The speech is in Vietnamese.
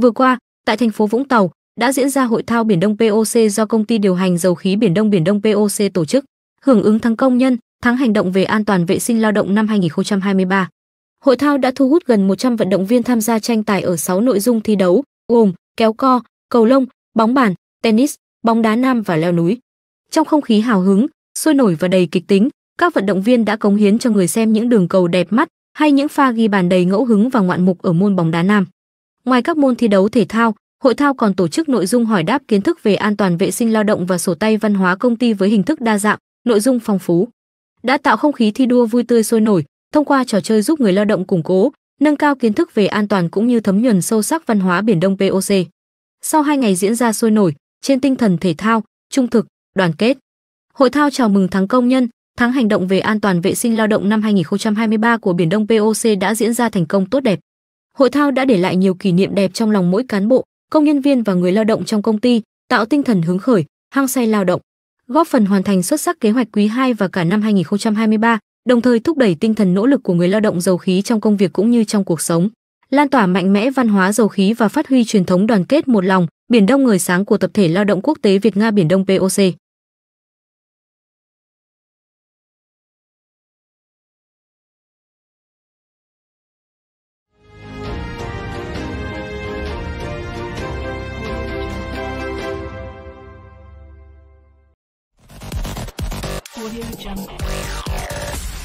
Vừa qua, tại thành phố Vũng Tàu đã diễn ra hội thao Biển Đông POC do công ty điều hành dầu khí Biển Đông Biển Đông POC tổ chức, hưởng ứng tháng công nhân, tháng hành động về an toàn vệ sinh lao động năm 2023. Hội thao đã thu hút gần 100 vận động viên tham gia tranh tài ở 6 nội dung thi đấu, gồm kéo co, cầu lông, bóng bàn, tennis, bóng đá nam và leo núi. Trong không khí hào hứng, sôi nổi và đầy kịch tính, các vận động viên đã cống hiến cho người xem những đường cầu đẹp mắt hay những pha ghi bàn đầy ngẫu hứng và ngoạn mục ở môn bóng đá nam. Ngoài các môn thi đấu thể thao, hội thao còn tổ chức nội dung hỏi đáp kiến thức về an toàn vệ sinh lao động và sổ tay văn hóa công ty với hình thức đa dạng, nội dung phong phú. Đã tạo không khí thi đua vui tươi sôi nổi, thông qua trò chơi giúp người lao động củng cố, nâng cao kiến thức về an toàn cũng như thấm nhuần sâu sắc văn hóa Biển Đông POC. Sau hai ngày diễn ra sôi nổi, trên tinh thần thể thao, trung thực, đoàn kết, Hội thao chào mừng tháng công nhân, tháng hành động về an toàn vệ sinh lao động năm 2023 của Biển Đông POC đã diễn ra thành công tốt đẹp. Hội thao đã để lại nhiều kỷ niệm đẹp trong lòng mỗi cán bộ, công nhân viên và người lao động trong công ty, tạo tinh thần hứng khởi, hăng say lao động, góp phần hoàn thành xuất sắc kế hoạch quý 2 và cả năm 2023, đồng thời thúc đẩy tinh thần nỗ lực của người lao động dầu khí trong công việc cũng như trong cuộc sống, lan tỏa mạnh mẽ văn hóa dầu khí và phát huy truyền thống đoàn kết một lòng, biển Đông người sáng của tập thể lao động quốc tế Việt Nga Biển Đông POC. Audio Jungle.